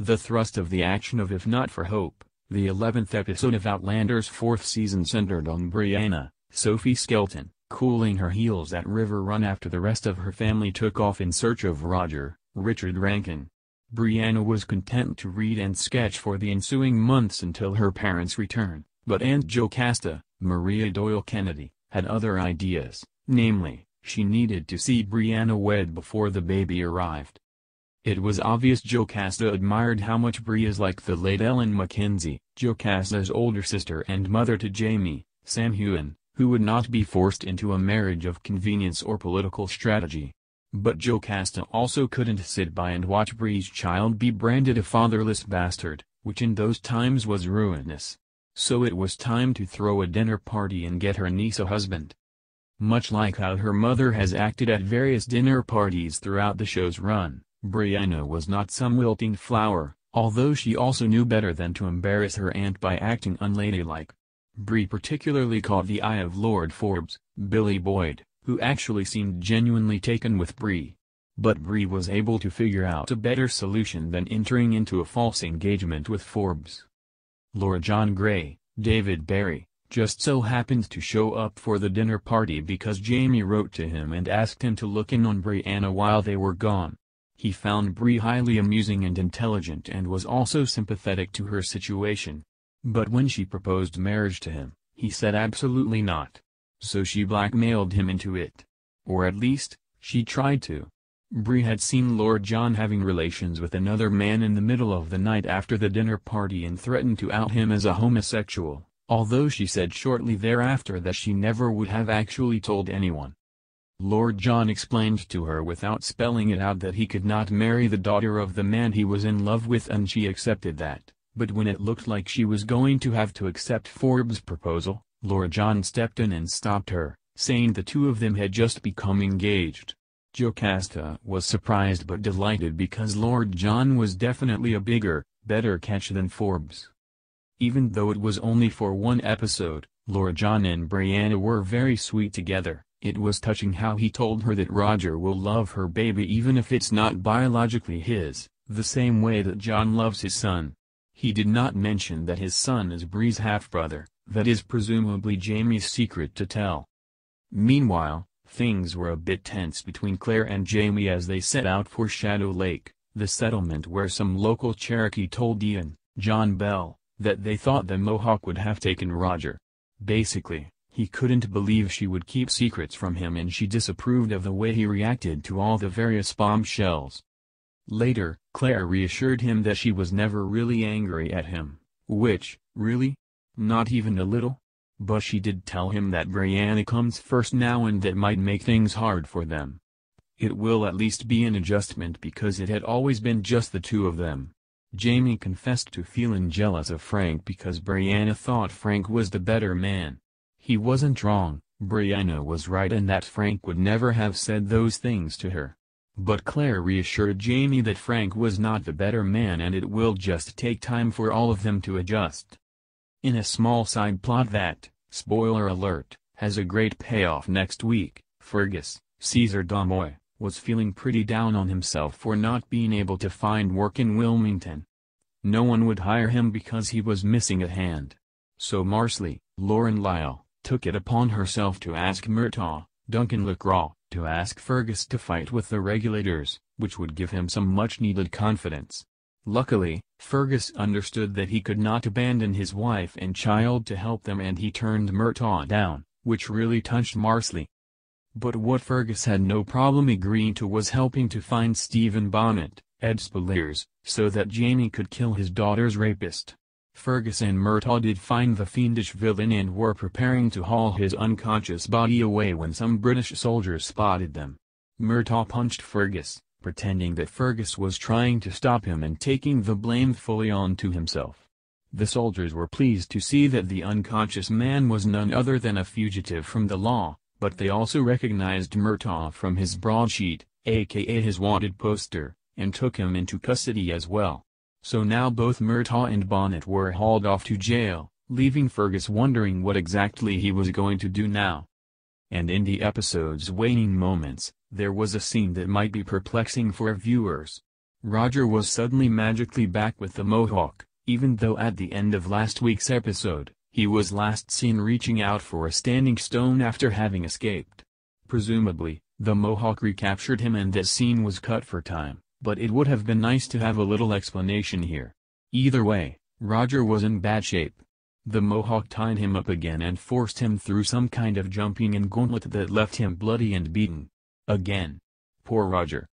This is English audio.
The thrust of the action of If Not for Hope, the 11th episode of Outlander's fourth season centered on Brianna, Sophie Skelton, cooling her heels at River Run after the rest of her family took off in search of Roger, Richard Rankin. Brianna was content to read and sketch for the ensuing months until her parents' return, but Aunt Jo Casta, Maria Doyle Kennedy, had other ideas, namely, she needed to see Brianna wed before the baby arrived. It was obvious Jocasta admired how much Bree is like the late Ellen McKenzie, Jocasta's older sister and mother to Jamie, Sam Hewen, who would not be forced into a marriage of convenience or political strategy. But Jocasta also couldn't sit by and watch Bree's child be branded a fatherless bastard, which in those times was ruinous. So it was time to throw a dinner party and get her niece a husband. Much like how her mother has acted at various dinner parties throughout the show's run, Brianna was not some wilting flower, although she also knew better than to embarrass her aunt by acting unladylike. Bree particularly caught the eye of Lord Forbes, Billy Boyd, who actually seemed genuinely taken with Bree. But Bree was able to figure out a better solution than entering into a false engagement with Forbes. Lord John Gray, David Barry, just so happened to show up for the dinner party because Jamie wrote to him and asked him to look in on Brianna while they were gone. He found Bree highly amusing and intelligent and was also sympathetic to her situation. But when she proposed marriage to him, he said absolutely not. So she blackmailed him into it. Or at least, she tried to. Bree had seen Lord John having relations with another man in the middle of the night after the dinner party and threatened to out him as a homosexual, although she said shortly thereafter that she never would have actually told anyone. Lord John explained to her without spelling it out that he could not marry the daughter of the man he was in love with and she accepted that, but when it looked like she was going to have to accept Forbes' proposal, Lord John stepped in and stopped her, saying the two of them had just become engaged. Jocasta was surprised but delighted because Lord John was definitely a bigger, better catch than Forbes. Even though it was only for one episode, Lord John and Brianna were very sweet together. It was touching how he told her that Roger will love her baby even if it's not biologically his, the same way that John loves his son. He did not mention that his son is Bree's half-brother, that is presumably Jamie's secret to tell. Meanwhile, things were a bit tense between Claire and Jamie as they set out for Shadow Lake, the settlement where some local Cherokee told Ian, John Bell, that they thought the Mohawk would have taken Roger. Basically, he couldn't believe she would keep secrets from him and she disapproved of the way he reacted to all the various bombshells. Later, Claire reassured him that she was never really angry at him, which, really? Not even a little? But she did tell him that Brianna comes first now and that might make things hard for them. It will at least be an adjustment because it had always been just the two of them. Jamie confessed to feeling jealous of Frank because Brianna thought Frank was the better man. He wasn't wrong, Brianna was right in that Frank would never have said those things to her. But Claire reassured Jamie that Frank was not the better man and it will just take time for all of them to adjust. In a small side plot that, spoiler alert, has a great payoff next week, Fergus, Caesar Damoy, was feeling pretty down on himself for not being able to find work in Wilmington. No one would hire him because he was missing a hand. So Marsley, Lauren Lyle, took it upon herself to ask Murtaugh, Duncan Lacroix, to ask Fergus to fight with the regulators, which would give him some much-needed confidence. Luckily, Fergus understood that he could not abandon his wife and child to help them and he turned Murtaugh down, which really touched Marsley. But what Fergus had no problem agreeing to was helping to find Stephen Bonnet, Ed Spillers, so that Jamie could kill his daughter's rapist. Fergus and Murtaugh did find the fiendish villain and were preparing to haul his unconscious body away when some British soldiers spotted them. Murtaugh punched Fergus, pretending that Fergus was trying to stop him and taking the blame fully onto himself. The soldiers were pleased to see that the unconscious man was none other than a fugitive from the law, but they also recognized Murtaugh from his broadsheet, aka his wanted poster, and took him into custody as well. So now both Murtaugh and Bonnet were hauled off to jail, leaving Fergus wondering what exactly he was going to do now. And in the episode's waning moments, there was a scene that might be perplexing for viewers. Roger was suddenly magically back with the Mohawk, even though at the end of last week's episode, he was last seen reaching out for a standing stone after having escaped. Presumably, the Mohawk recaptured him and that scene was cut for time but it would have been nice to have a little explanation here. Either way, Roger was in bad shape. The Mohawk tied him up again and forced him through some kind of jumping and gauntlet that left him bloody and beaten. Again. Poor Roger.